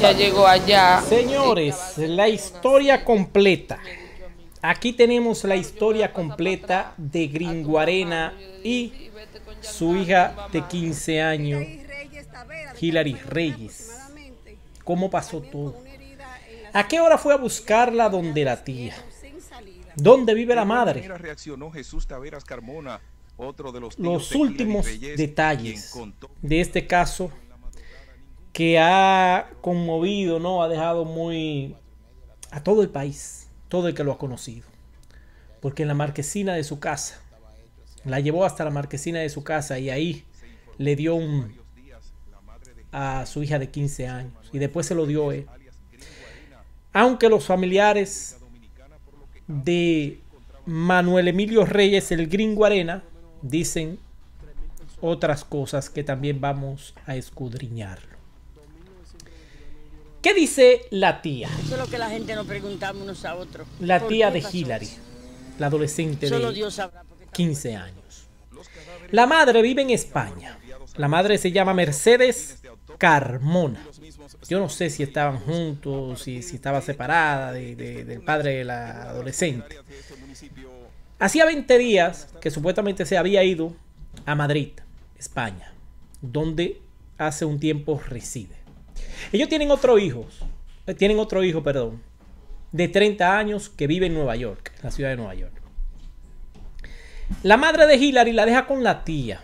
ya llegó allá. Señores, la historia completa. Aquí tenemos la historia completa de arena y su hija de 15 años, Hilary Reyes. ¿Cómo pasó todo? ¿A qué hora fue a buscarla donde la tía? ¿Dónde vive la madre? Los últimos detalles de este caso que ha conmovido, ¿no? Ha dejado muy a todo el país, todo el que lo ha conocido. Porque en la marquesina de su casa, la llevó hasta la marquesina de su casa y ahí le dio un a su hija de 15 años y después se lo dio él. Aunque los familiares de Manuel Emilio Reyes, el gringo arena, dicen otras cosas que también vamos a escudriñarlo. ¿Qué dice la tía? que la gente nos preguntamos a otros. La tía de Hilary, Hillary, la adolescente de 15 años. La madre vive en España. La madre se llama Mercedes Carmona. Yo no sé si estaban juntos, si, si estaba separada del padre de la adolescente. Hacía 20 días que supuestamente se había ido a Madrid, España, donde hace un tiempo reside. Ellos tienen otro hijo, eh, tienen otro hijo, perdón, de 30 años que vive en Nueva York, en la ciudad de Nueva York. La madre de Hillary la deja con la tía.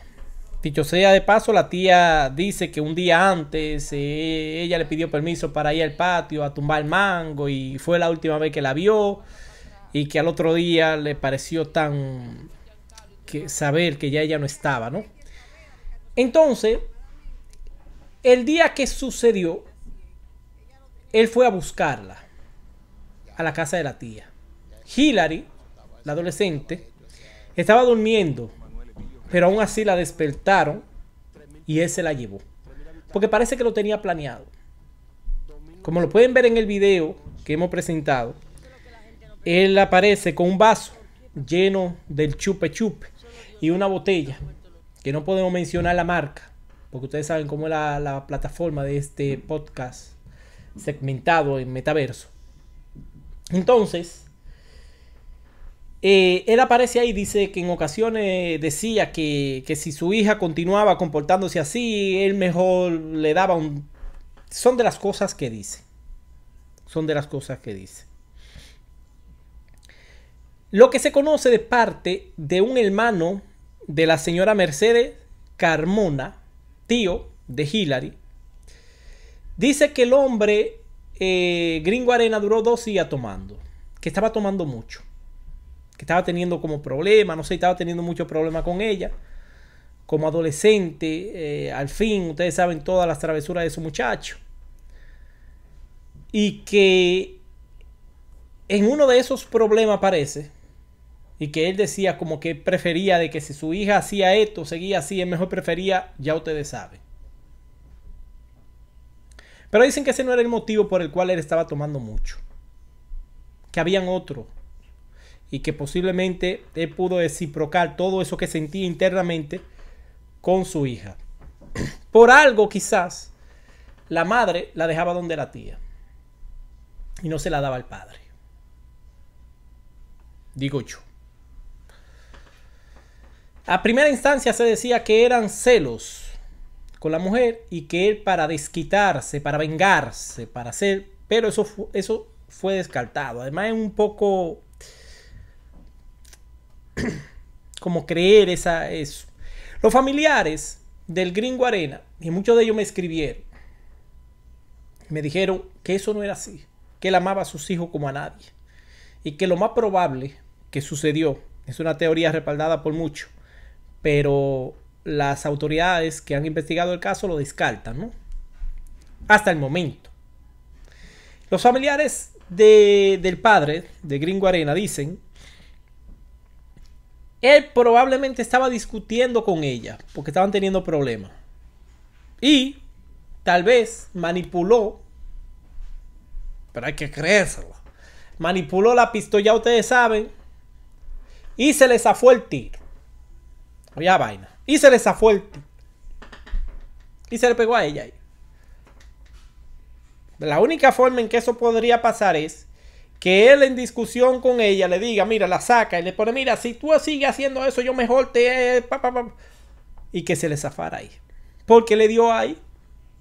Dicho sea de paso, la tía dice que un día antes eh, ella le pidió permiso para ir al patio a tumbar el mango y fue la última vez que la vio y que al otro día le pareció tan que saber que ya ella no estaba, ¿no? Entonces, el día que sucedió, él fue a buscarla a la casa de la tía. Hillary, la adolescente, estaba durmiendo, pero aún así la despertaron y él se la llevó. Porque parece que lo tenía planeado. Como lo pueden ver en el video que hemos presentado, él aparece con un vaso lleno del chupe chupe y una botella, que no podemos mencionar la marca, porque ustedes saben cómo la, la plataforma de este podcast segmentado en metaverso. Entonces, eh, él aparece ahí y dice que en ocasiones decía que, que, si su hija continuaba comportándose así, él mejor le daba un... Son de las cosas que dice. Son de las cosas que dice. Lo que se conoce de parte de un hermano de la señora Mercedes Carmona, tío de Hillary, dice que el hombre eh, Gringo Arena duró dos días tomando, que estaba tomando mucho, que estaba teniendo como problema, no sé, estaba teniendo mucho problema con ella. Como adolescente, eh, al fin, ustedes saben todas las travesuras de su muchacho. Y que en uno de esos problemas parece, y que él decía como que prefería de que si su hija hacía esto, seguía así, él mejor prefería, ya ustedes saben. Pero dicen que ese no era el motivo por el cual él estaba tomando mucho. Que habían otro. Y que posiblemente él pudo reciprocar todo eso que sentía internamente con su hija. Por algo quizás la madre la dejaba donde la tía. Y no se la daba al padre. Digo yo. A primera instancia se decía que eran celos con la mujer y que él para desquitarse, para vengarse, para hacer, pero eso, eso fue descartado. Además es un poco como creer esa, eso. Los familiares del gringo Arena, y muchos de ellos me escribieron, me dijeron que eso no era así, que él amaba a sus hijos como a nadie, y que lo más probable que sucedió, es una teoría respaldada por muchos, pero las autoridades que han investigado el caso lo descartan, ¿no? Hasta el momento. Los familiares de, del padre de Gringo Arena dicen, él probablemente estaba discutiendo con ella, porque estaban teniendo problemas. Y tal vez manipuló, pero hay que creérselo, manipuló la pistola, ustedes saben, y se les zafó el tiro ya vaina. Y se le zafó el Y se le pegó a ella ahí. La única forma en que eso podría pasar es que él en discusión con ella le diga, mira, la saca y le pone, mira, si tú sigues haciendo eso, yo mejor te... Y que se le zafara ahí. Porque le dio ahí.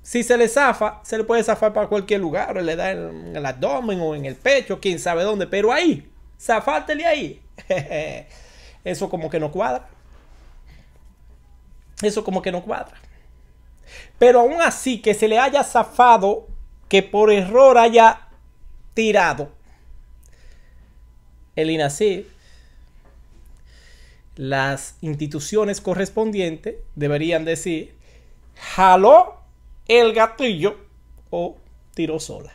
Si se le zafa, se le puede zafar para cualquier lugar, le da en el abdomen o en el pecho, quién sabe dónde, pero ahí, Zafátele ahí. Eso como que no cuadra. Eso como que no cuadra. Pero aún así, que se le haya zafado, que por error haya tirado el INACIF, las instituciones correspondientes deberían decir, jaló el gatillo o tiró sola.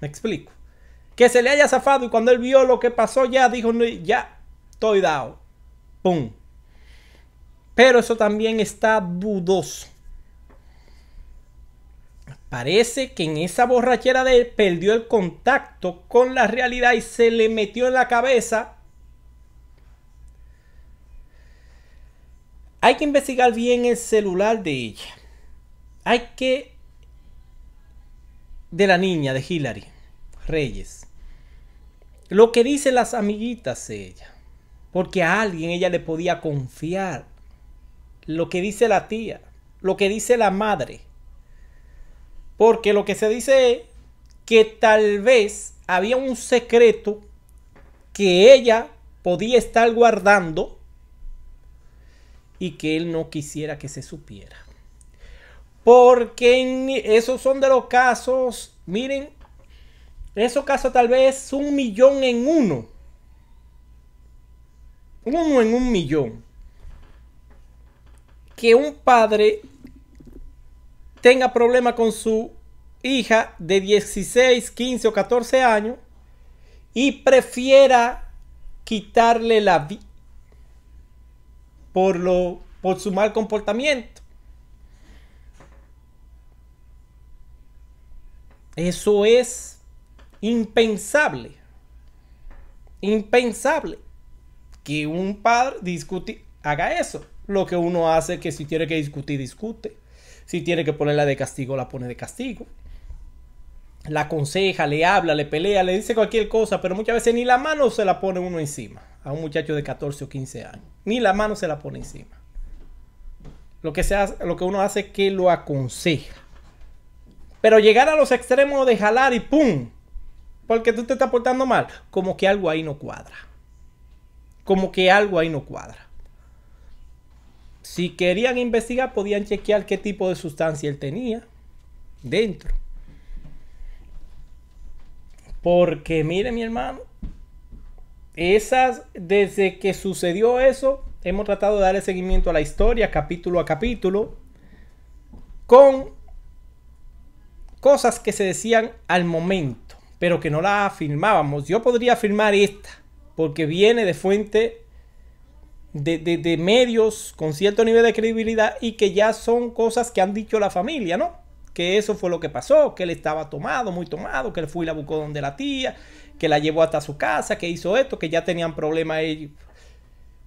Me explico. Que se le haya zafado y cuando él vio lo que pasó ya dijo, ya, estoy dado. ¡Pum! Pero eso también está dudoso. Parece que en esa borrachera de él perdió el contacto con la realidad y se le metió en la cabeza. Hay que investigar bien el celular de ella. Hay que... De la niña, de Hillary Reyes. Lo que dicen las amiguitas de ella. Porque a alguien ella le podía confiar lo que dice la tía, lo que dice la madre. Porque lo que se dice es que tal vez había un secreto que ella podía estar guardando y que él no quisiera que se supiera. Porque en, esos son de los casos, miren, esos casos tal vez un millón en uno. Uno en un millón que un padre tenga problema con su hija de 16, 15 o 14 años y prefiera quitarle la vida por, por su mal comportamiento. Eso es impensable. Impensable que un padre discute, haga eso lo que uno hace que si tiene que discutir, discute. Si tiene que ponerla de castigo, la pone de castigo. La aconseja, le habla, le pelea, le dice cualquier cosa, pero muchas veces ni la mano se la pone uno encima a un muchacho de 14 o 15 años. Ni la mano se la pone encima. Lo que, lo que uno hace es que lo aconseja. Pero llegar a los extremos de jalar y ¡pum! Porque tú te estás portando mal. Como que algo ahí no cuadra. Como que algo ahí no cuadra. Si querían investigar, podían chequear qué tipo de sustancia él tenía dentro. Porque mire mi hermano, esas, desde que sucedió eso, hemos tratado de darle seguimiento a la historia, capítulo a capítulo, con cosas que se decían al momento, pero que no la afirmábamos. Yo podría afirmar esta, porque viene de fuente de, de, medios con cierto nivel de credibilidad y que ya son cosas que han dicho la familia, ¿no? Que eso fue lo que pasó, que él estaba tomado, muy tomado, que él fue y la buscó donde la tía, que la llevó hasta su casa, que hizo esto, que ya tenían problemas ellos.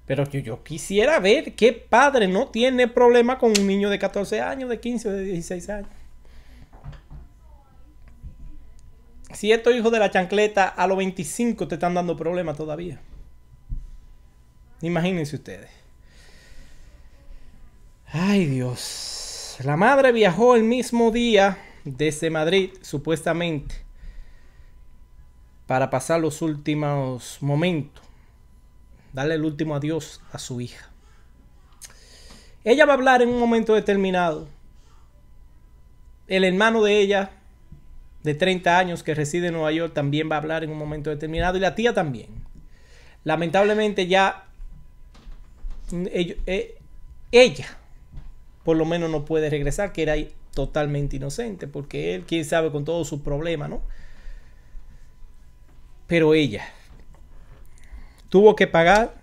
Pero yo, yo quisiera ver qué padre no tiene problema con un niño de 14 años, de 15, de 16 años. Si estos hijos de la chancleta a los 25 te están dando problemas todavía. Imagínense ustedes. Ay Dios. La madre viajó el mismo día desde Madrid, supuestamente, para pasar los últimos momentos, darle el último adiós a su hija. Ella va a hablar en un momento determinado. El hermano de ella, de 30 años, que reside en Nueva York, también va a hablar en un momento determinado. Y la tía también. Lamentablemente ya eh, ella, por lo menos no puede regresar, que era totalmente inocente, porque él, quién sabe, con todo su problema ¿no? Pero ella tuvo que pagar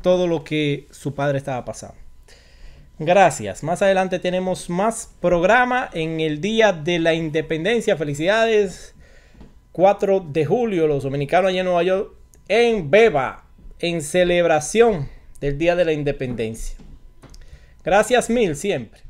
todo lo que su padre estaba pasando. Gracias. Más adelante tenemos más programa en el Día de la Independencia. Felicidades. 4 de julio, los dominicanos allá en Nueva York, en Beba en celebración del Día de la Independencia. Gracias mil siempre.